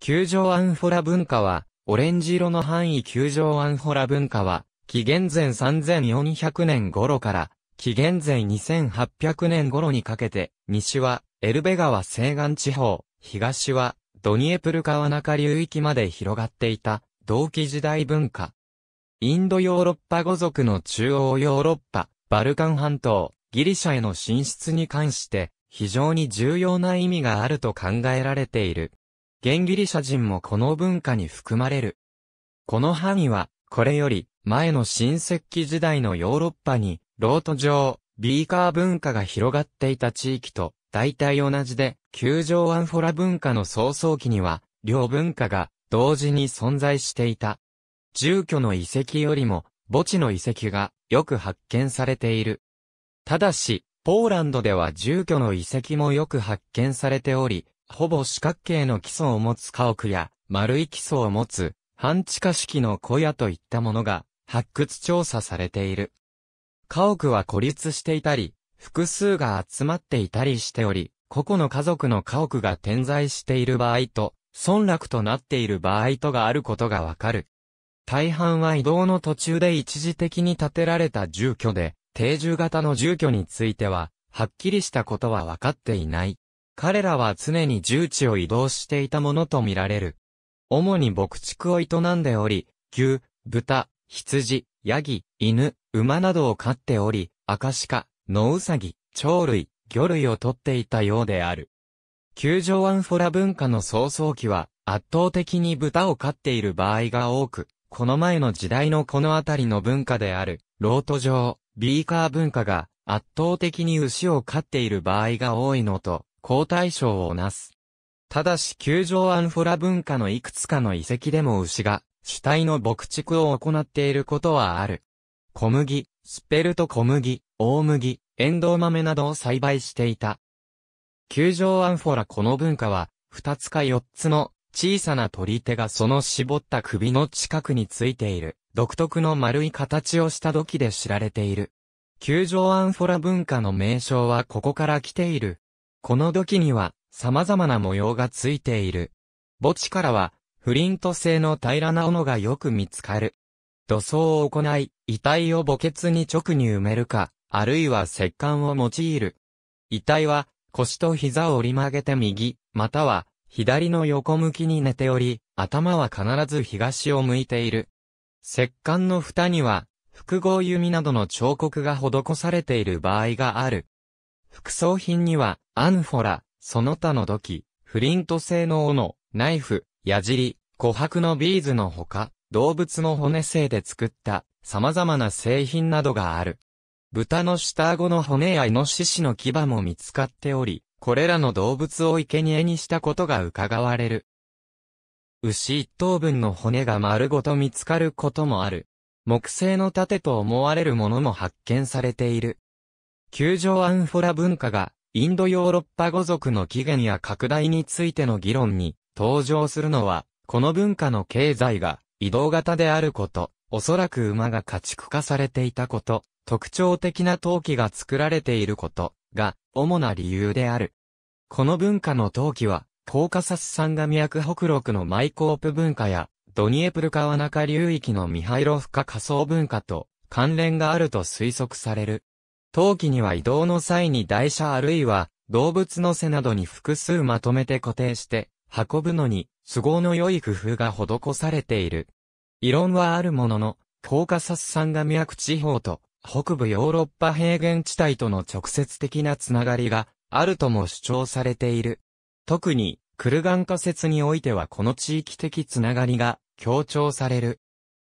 球場アンフォラ文化は、オレンジ色の範囲球場アンフォラ文化は、紀元前3400年頃から、紀元前2800年頃にかけて、西は、エルベ川西岸地方、東は、ドニエプル川中流域まで広がっていた、同期時代文化。インドヨーロッパ語族の中央ヨーロッパ、バルカン半島、ギリシャへの進出に関して、非常に重要な意味があると考えられている。現ギリシャ人もこの文化に含まれる。この範囲は、これより、前の新石器時代のヨーロッパに、ロート上、ビーカー文化が広がっていた地域と、大体同じで、球場アンフォラ文化の早々期には、両文化が、同時に存在していた。住居の遺跡よりも、墓地の遺跡が、よく発見されている。ただし、ポーランドでは住居の遺跡もよく発見されており、ほぼ四角形の基礎を持つ家屋や、丸い基礎を持つ、半地下式の小屋といったものが、発掘調査されている。家屋は孤立していたり、複数が集まっていたりしており、個々の家族の家屋が点在している場合と、村落となっている場合とがあることがわかる。大半は移動の途中で一時的に建てられた住居で、定住型の住居については、はっきりしたことはわかっていない。彼らは常に重地を移動していたものとみられる。主に牧畜を営んでおり、牛、豚、羊、ヤギ、犬、馬などを飼っており、アカシカ、ノウサギ、鳥類、魚類をとっていたようである。球場アンフォラ文化の早々期は、圧倒的に豚を飼っている場合が多く、この前の時代のこの辺りの文化である、ロート上、ビーカー文化が、圧倒的に牛を飼っている場合が多いのと、皇太章をなす。ただし球場アンフォラ文化のいくつかの遺跡でも牛が主体の牧畜を行っていることはある。小麦、スペルト小麦、大麦、エンドウ豆などを栽培していた。球場アンフォラこの文化は、二つか四つの小さな取り手がその絞った首の近くについている独特の丸い形をした土器で知られている。球場アンフォラ文化の名称はここから来ているこの土器には様々な模様がついている。墓地からはフリント製の平らな斧がよく見つかる。土葬を行い、遺体を墓穴に直に埋めるか、あるいは石棺を用いる。遺体は腰と膝を折り曲げて右、または左の横向きに寝ており、頭は必ず東を向いている。石棺の蓋には、複合弓などの彫刻が施されている場合がある。副葬品には、アンフォラ、その他の土器、フリント製の斧、ナイフ、矢尻、琥珀のビーズのほか、動物の骨製で作った様々な製品などがある。豚の下顎の骨やイノシシの牙も見つかっており、これらの動物を生贄にしたことが伺われる。牛一頭分の骨が丸ごと見つかることもある。木製の盾と思われるものも発見されている。球場アンフォラ文化が、インドヨーロッパ語族の起源や拡大についての議論に登場するのは、この文化の経済が移動型であること、おそらく馬が家畜化されていたこと、特徴的な陶器が作られていること、が、主な理由である。この文化の陶器は、コーカサス山が脈北麓のマイコープ文化や、ドニエプル川中流域のミハイロフカ仮想文化と関連があると推測される。陶器には移動の際に台車あるいは動物の背などに複数まとめて固定して運ぶのに都合の良い工夫が施されている。異論はあるものの、コーカサス山が脈地方と北部ヨーロッパ平原地帯との直接的なつながりがあるとも主張されている。特にクルガン仮説においてはこの地域的つながりが強調される。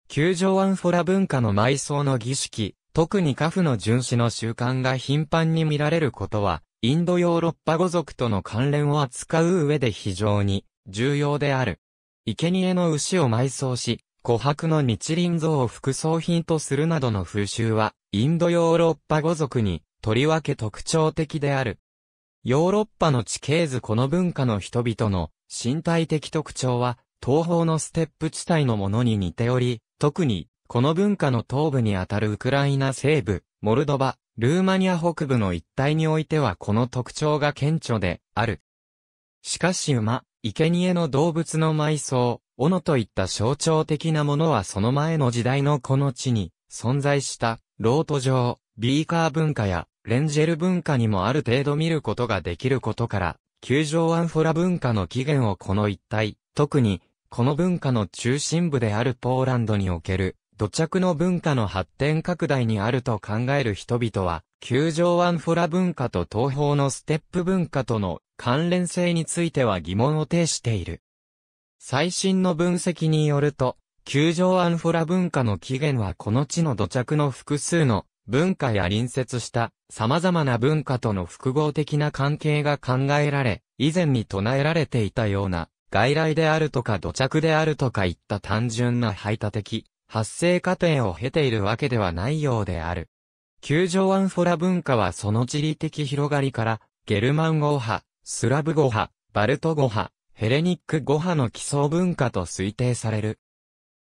球場アンフォラ文化の埋葬の儀式、特にカフの巡視の習慣が頻繁に見られることは、インドヨーロッパ語族との関連を扱う上で非常に重要である。生贄の牛を埋葬し、琥珀の日輪像を副葬品とするなどの風習は、インドヨーロッパ語族に、とりわけ特徴的である。ヨーロッパの地形図この文化の人々の身体的特徴は、東方のステップ地帯のものに似ており、特にこの文化の東部にあたるウクライナ西部、モルドバ、ルーマニア北部の一帯においてはこの特徴が顕著である。しかし馬、生贄の動物の埋葬、斧といった象徴的なものはその前の時代のこの地に存在したロート上、ビーカー文化やレンジェル文化にもある程度見ることができることから、球場アンフォラ文化の起源をこの一帯、特にこの文化の中心部であるポーランドにおける土着の文化の発展拡大にあると考える人々は、球場アンフォラ文化と東方のステップ文化との関連性については疑問を呈している。最新の分析によると、球場アンフォラ文化の起源はこの地の土着の複数の文化や隣接した様々な文化との複合的な関係が考えられ、以前に唱えられていたような、外来であるとか土着であるとかいった単純な排他的発生過程を経ているわけではないようである。球場アンフォラ文化はその地理的広がりから、ゲルマン語派、スラブ語派、バルト語派、ヘレニック語派の基礎文化と推定される。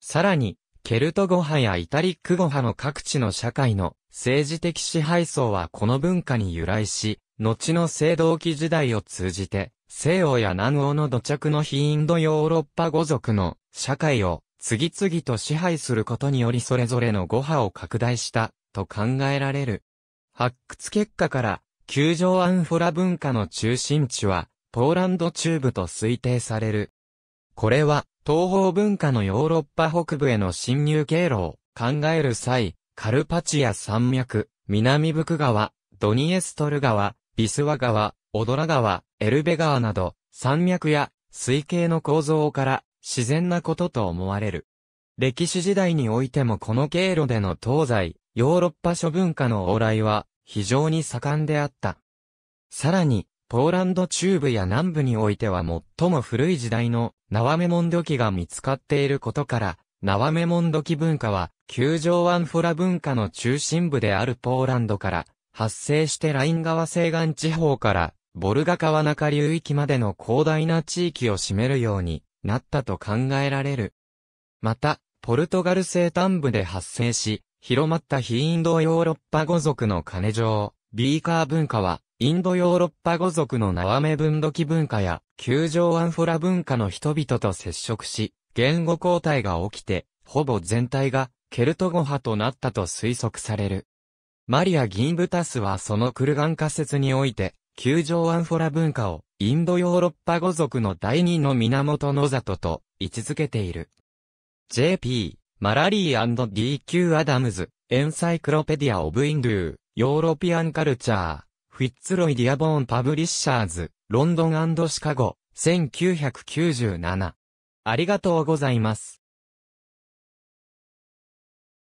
さらに、ケルト語派やイタリック語派の各地の社会の政治的支配層はこの文化に由来し、後の青銅器時代を通じて、西欧や南欧の土着の非インドヨーロッパ語族の社会を次々と支配することによりそれぞれの誤波を拡大したと考えられる。発掘結果から、球場アンフォラ文化の中心地は、ポーランド中部と推定される。これは、東方文化のヨーロッパ北部への侵入経路を考える際、カルパチア山脈、南ブク川、ドニエストル川、ビスワ川、オドラ川、エルベ川など、山脈や水系の構造から自然なことと思われる。歴史時代においてもこの経路での東西、ヨーロッパ諸文化の往来は非常に盛んであった。さらに、ポーランド中部や南部においては最も古い時代の縄目門土器が見つかっていることから、縄目門土器文化は、球城アンフォラ文化の中心部であるポーランドから、発生してライン川西岸地方から、ボルガ川中流域までの広大な地域を占めるようになったと考えられる。また、ポルトガル西端部で発生し、広まった非インドヨーロッパ語族の金城、ビーカー文化は、インドヨーロッパ語族の縄目分土器文化や、球場アンフォラ文化の人々と接触し、言語交代が起きて、ほぼ全体が、ケルト語派となったと推測される。マリア・ギンブタスはそのクルガン仮説において、球場アンフォラ文化を、インドヨーロッパ語族の第二の源の里と位置づけている。JP、マラリー &DQ アダムズ、エンサイクロペディア・オブ・インドゥー、ヨーロピアン・カルチャー、フィッツロイ・ディアボーン・パブリッシャーズ、ロンドンシカゴ、1997。ありがとうございます。